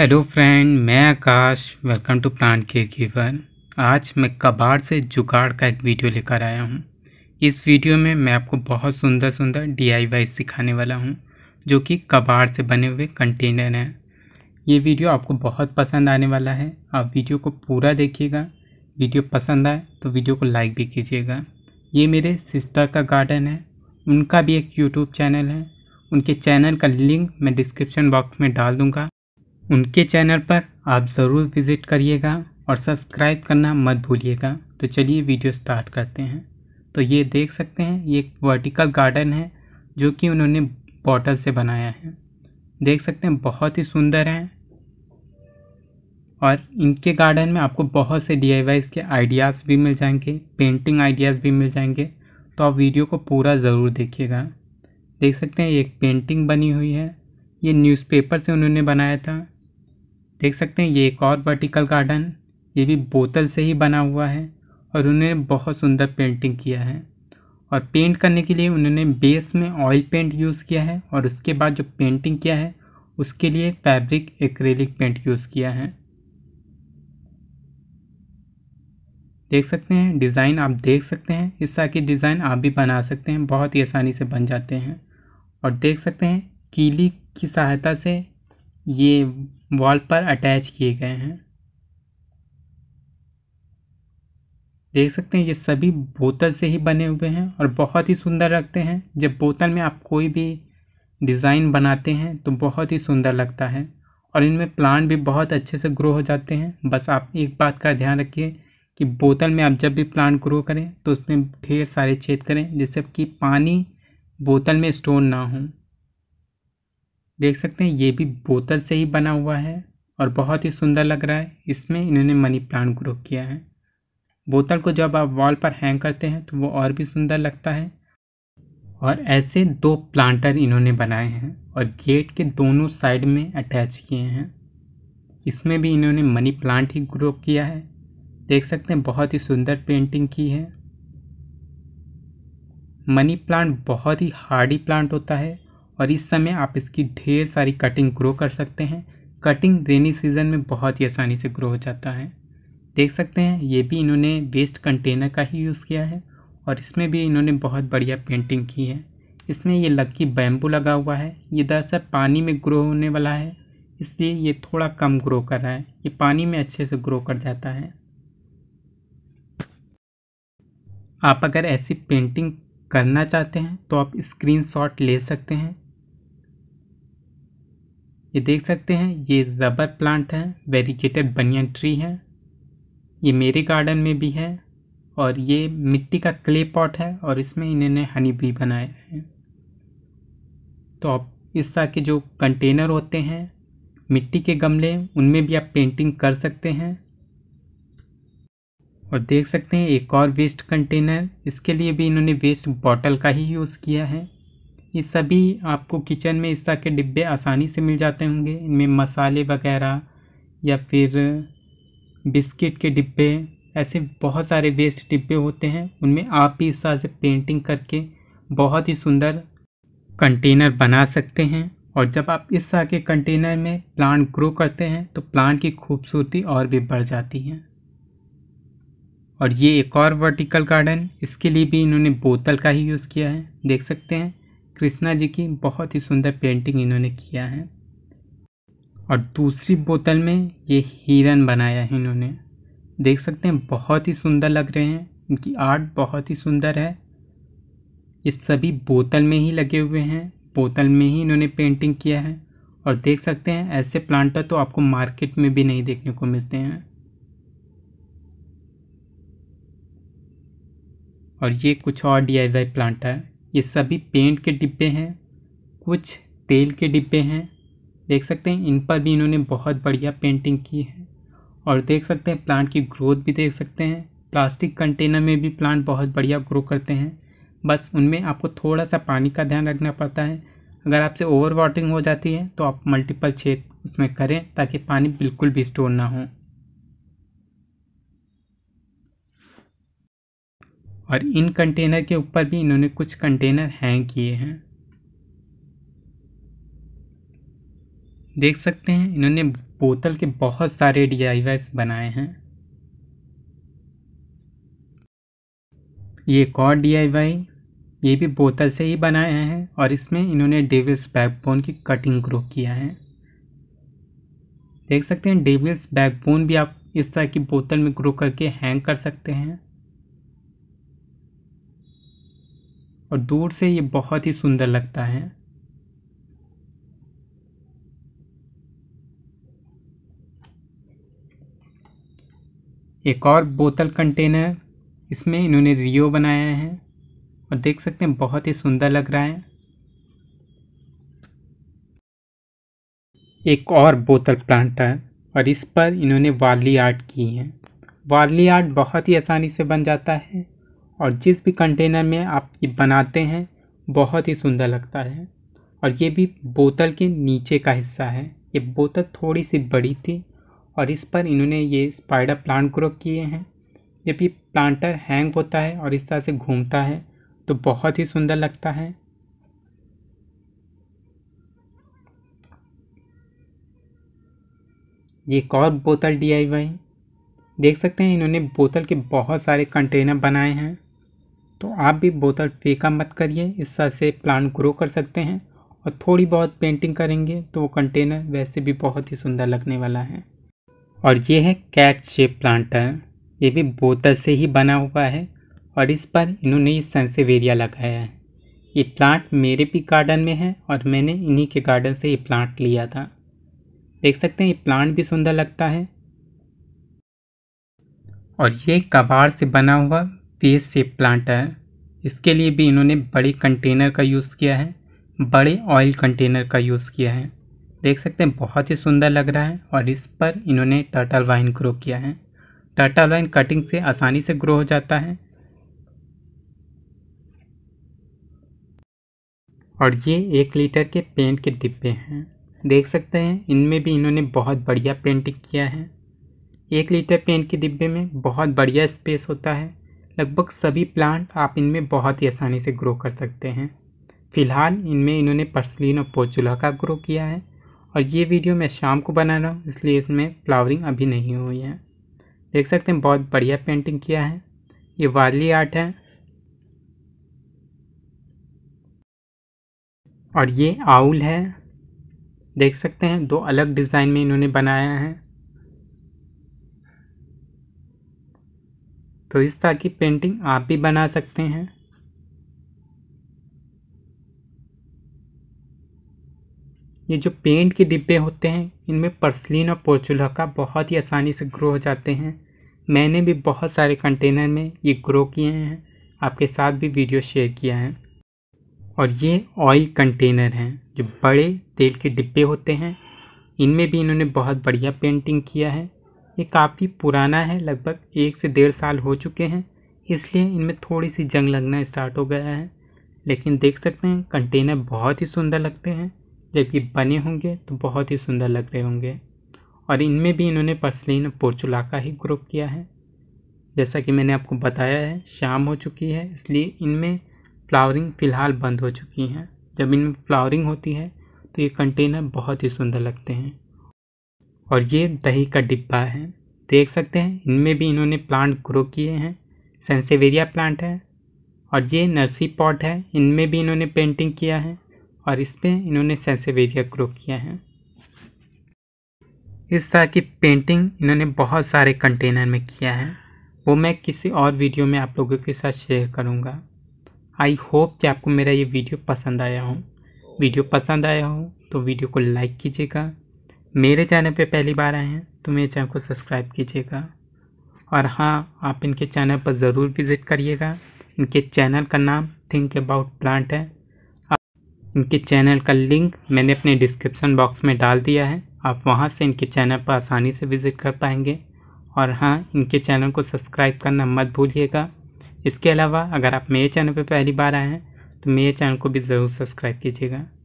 hello friend मैं Akash welcome to plant care कीवर आज मैं कबाड़ से जुगाड़ का एक वीडियो लेकर आया हूँ इस वीडियो में मैं आपको बहुत सुंदर सुंदर डी सिखाने वाला हूँ जो कि कबाड़ से बने हुए कंटेनर हैं ये वीडियो आपको बहुत पसंद आने वाला है आप वीडियो को पूरा देखिएगा वीडियो पसंद आए तो वीडियो को लाइक भी कीजिएगा ये मेरे सिस्टर का गार्डन है उनका भी एक यूट्यूब चैनल है उनके चैनल का लिंक मैं डिस्क्रिप्शन बॉक्स में डाल दूँगा उनके चैनल पर आप ज़रूर विज़िट करिएगा और सब्सक्राइब करना मत भूलिएगा तो चलिए वीडियो स्टार्ट करते हैं तो ये देख सकते हैं ये एक वर्टिकल गार्डन है जो कि उन्होंने बॉटल से बनाया है देख सकते हैं बहुत ही सुंदर हैं और इनके गार्डन में आपको बहुत से डी के आइडियाज़ भी मिल जाएंगे पेंटिंग आइडियाज़ भी मिल जाएंगे तो आप वीडियो को पूरा ज़रूर देखिएगा देख सकते हैं एक पेंटिंग बनी हुई है ये न्यूज़पेपर से उन्होंने बनाया था देख सकते हैं ये एक और वर्टिकल गार्डन ये भी बोतल से ही बना हुआ है और उन्होंने बहुत सुंदर पेंटिंग किया है और पेंट करने के लिए उन्होंने बेस में ऑयल पेंट यूज़ किया है और उसके बाद जो पेंटिंग किया है उसके लिए फैब्रिक एक्रेलिक पेंट यूज़ किया है देख सकते हैं डिज़ाइन आप देख सकते हैं इस तरह की डिज़ाइन आप भी बना सकते हैं बहुत ही आसानी से बन जाते हैं और देख सकते हैं कीली की सहायता से ये वॉल पर अटैच किए गए हैं देख सकते हैं ये सभी बोतल से ही बने हुए हैं और बहुत ही सुंदर लगते हैं जब बोतल में आप कोई भी डिज़ाइन बनाते हैं तो बहुत ही सुंदर लगता है और इनमें प्लांट भी बहुत अच्छे से ग्रो हो जाते हैं बस आप एक बात का ध्यान रखिए कि बोतल में आप जब भी प्लांट ग्रो करें तो उसमें ढेर सारे छेद करें जिससे कि पानी बोतल में स्टोर ना हो देख सकते हैं ये भी बोतल से ही बना हुआ है और बहुत ही सुंदर लग रहा है इसमें इन्होंने मनी प्लांट ग्रो किया है बोतल को जब आप वॉल पर हैंग करते हैं तो वो और भी सुंदर लगता है और ऐसे दो प्लांटर इन्होंने बनाए हैं और गेट के दोनों साइड में अटैच किए हैं इसमें भी इन्होंने मनी प्लांट ही ग्रो किया है देख सकते हैं बहुत ही सुंदर पेंटिंग की है मनी प्लांट बहुत ही हार्डी प्लांट होता है और इस समय आप इसकी ढेर सारी कटिंग ग्रो कर सकते हैं कटिंग रेनी सीज़न में बहुत ही आसानी से ग्रो हो जाता है देख सकते हैं ये भी इन्होंने वेस्ट कंटेनर का ही यूज़ किया है और इसमें भी इन्होंने बहुत बढ़िया पेंटिंग की है इसमें ये लक्की बैम्बू लगा हुआ है ये दरअसल पानी में ग्रो होने वाला है इसलिए ये थोड़ा कम ग्रो कर रहा है ये पानी में अच्छे से ग्रो कर जाता है आप अगर ऐसी पेंटिंग करना चाहते हैं तो आप स्क्रीनशॉट ले सकते हैं ये देख सकते हैं ये रबर प्लांट है वेरिकेटेड बनियन ट्री है ये मेरे गार्डन में भी है और ये मिट्टी का क्ले पॉट है और इसमें इन्होंने हनी बी बनाए हैं तो आप इस तरह के जो कंटेनर होते हैं मिट्टी के गमले उनमें भी आप पेंटिंग कर सकते हैं और देख सकते हैं एक और वेस्ट कंटेनर इसके लिए भी इन्होंने वेस्ट बॉटल का ही यूज़ किया है ये सभी आपको किचन में इस तरह के डिब्बे आसानी से मिल जाते होंगे इनमें मसाले वगैरह या फिर बिस्किट के डिब्बे ऐसे बहुत सारे वेस्ट डिब्बे होते हैं उनमें आप भी इस तरह से पेंटिंग करके बहुत ही सुंदर कंटेनर बना सकते हैं और जब आप इस तरह के कंटेनर में प्लांट ग्रो करते हैं तो प्लांट की खूबसूरती और भी बढ़ जाती है और ये एक और वर्टिकल गार्डन इसके लिए भी इन्होंने बोतल का ही यूज़ किया है देख सकते हैं कृष्णा जी की बहुत ही सुंदर पेंटिंग इन्होंने किया है और दूसरी बोतल में ये हिरन बनाया है इन्होंने देख सकते हैं बहुत ही सुंदर लग रहे हैं इनकी आर्ट बहुत ही सुंदर है ये सभी बोतल में ही लगे हुए हैं बोतल में ही इन्होंने पेंटिंग किया है और देख सकते हैं ऐसे प्लांटर तो आपको मार्केट में भी नहीं देखने को मिलते हैं और ये कुछ और डी आई वाई प्लांट है ये सभी पेंट के डिब्बे हैं कुछ तेल के डिब्बे हैं देख सकते हैं इन पर भी इन्होंने बहुत बढ़िया पेंटिंग की है और देख सकते हैं प्लांट की ग्रोथ भी देख सकते हैं प्लास्टिक कंटेनर में भी प्लांट बहुत बढ़िया ग्रो करते हैं बस उनमें आपको थोड़ा सा पानी का ध्यान रखना पड़ता है अगर आपसे ओवर वाटरिंग हो जाती है तो आप मल्टीपल छेद उसमें करें ताकि पानी बिल्कुल भी स्टोर ना हो और इन कंटेनर के ऊपर भी इन्होंने कुछ कंटेनर हैंग किए हैं देख सकते हैं इन्होंने बोतल के बहुत सारे डी बनाए हैं ये एक और डी ये भी बोतल से ही बनाए हैं और इसमें इन्होंने डेविल्स बैकबोन की कटिंग ग्रो किया है देख सकते हैं डेविल्स बैकबोन भी आप इस तरह की बोतल में ग्रो करके हैंग कर सकते हैं और दूर से ये बहुत ही सुंदर लगता है एक और बोतल कंटेनर इसमें इन्होंने रियो बनाया है और देख सकते हैं बहुत ही सुंदर लग रहा है एक और बोतल प्लांटर और इस पर इन्होंने वार्ली आर्ट की है वार्ली आर्ट बहुत ही आसानी से बन जाता है और जिस भी कंटेनर में आप ये बनाते हैं बहुत ही सुंदर लगता है और ये भी बोतल के नीचे का हिस्सा है ये बोतल थोड़ी सी बड़ी थी और इस पर इन्होंने ये स्पाइडर प्लांट ग्रो किए हैं जब ये प्लांटर हैंग होता है और इस तरह से घूमता है तो बहुत ही सुंदर लगता है ये एक और बोतल डी देख सकते हैं इन्होंने बोतल के बहुत सारे कंटेनर बनाए हैं तो आप भी बोतल फेंका मत करिए इस तरह से प्लांट ग्रो कर सकते हैं और थोड़ी बहुत पेंटिंग करेंगे तो वो कंटेनर वैसे भी बहुत ही सुंदर लगने वाला है और ये है कैट शेप प्लांटर ये भी बोतल से ही बना हुआ है और इस पर इन्होंने सेंसेवेरिया लगाया है ये प्लांट मेरे भी गार्डन में है और मैंने इन्हीं के गार्डन से ये प्लांट लिया था देख सकते हैं ये प्लांट भी सुंदर लगता है और ये कबाड़ से बना हुआ स्पेस सेप प्लांट है इसके लिए भी इन्होंने बड़े कंटेनर का यूज़ किया है बड़े ऑयल कंटेनर का यूज़ किया है देख सकते हैं बहुत ही सुंदर लग रहा है और इस पर इन्होंने टर्टल वाइन ग्रो किया है टर्टल वाइन कटिंग से आसानी से ग्रो हो जाता है और ये एक लीटर के पेंट के डिब्बे हैं देख सकते हैं इनमें भी इन्होंने बहुत बढ़िया पेंटिंग किया है एक लीटर पेंट के डिब्बे में बहुत बढ़िया स्पेस होता है लगभग सभी प्लांट आप इनमें बहुत ही आसानी से ग्रो कर सकते हैं फ़िलहाल इनमें इन्होंने पर्सलिन और पोचुला का ग्रो किया है और ये वीडियो मैं शाम को बना रहा हूँ इसलिए इसमें फ्लावरिंग अभी नहीं हुई है देख सकते हैं बहुत बढ़िया पेंटिंग किया है ये वाली आर्ट है और ये आउल है देख सकते हैं दो अलग डिज़ाइन में इन्होंने बनाया है तो इस तरह की पेंटिंग आप भी बना सकते हैं ये जो पेंट के डिब्बे होते हैं इनमें पर्सलिन और पोर्चुला का बहुत ही आसानी से ग्रो हो जाते हैं मैंने भी बहुत सारे कंटेनर में ये ग्रो किए हैं आपके साथ भी वीडियो शेयर किया है और ये ऑयल कंटेनर हैं जो बड़े तेल के डिब्बे होते हैं इनमें भी इन्होंने बहुत बढ़िया पेंटिंग किया है ये काफ़ी पुराना है लगभग एक से डेढ़ साल हो चुके हैं इसलिए इनमें थोड़ी सी जंग लगना स्टार्ट हो गया है लेकिन देख सकते हैं कंटेनर बहुत ही सुंदर लगते हैं जबकि बने होंगे तो बहुत ही सुंदर लग रहे होंगे और इनमें भी इन्होंने पर्सलिन पोर्चुला का ही ग्रुप किया है जैसा कि मैंने आपको बताया है शाम हो चुकी है इसलिए इनमें फ्लावरिंग फ़िलहाल बंद हो चुकी हैं जब इनमें फ्लावरिंग होती है तो ये कंटेनर बहुत ही सुंदर लगते हैं और ये दही का डिब्बा है देख सकते हैं इनमें भी इन्होंने प्लांट ग्रो किए हैं सेंसेवेरिया प्लांट है और ये नर्सी पॉट है इनमें भी इन्होंने पेंटिंग किया है और इस पर इन्होंने सेंसेवेरिया ग्रो किया है इस तरह की पेंटिंग इन्होंने बहुत सारे कंटेनर में किया है वो मैं किसी और वीडियो में आप लोगों के साथ शेयर करूँगा आई होप कि आपको मेरा ये वीडियो पसंद आया हो वीडियो पसंद आया हो तो वीडियो को लाइक कीजिएगा मेरे चैनल पे पहली बार आए हैं तो मेरे चैनल को सब्सक्राइब कीजिएगा और हाँ आप इनके चैनल पर ज़रूर विज़िट करिएगा इनके चैनल का नाम थिंक अबाउट प्लांट है इनके चैनल का लिंक मैंने अपने डिस्क्रिप्शन बॉक्स में डाल दिया है आप वहाँ से इनके चैनल पर आसानी से विज़िट कर पाएंगे और हाँ इनके चैनल को सब्सक्राइब करना मत भूलिएगा इसके अलावा अगर आप मेरे चैनल पर पहली बार आए हैं तो मेरे चैनल को भी ज़रूर सब्सक्राइब कीजिएगा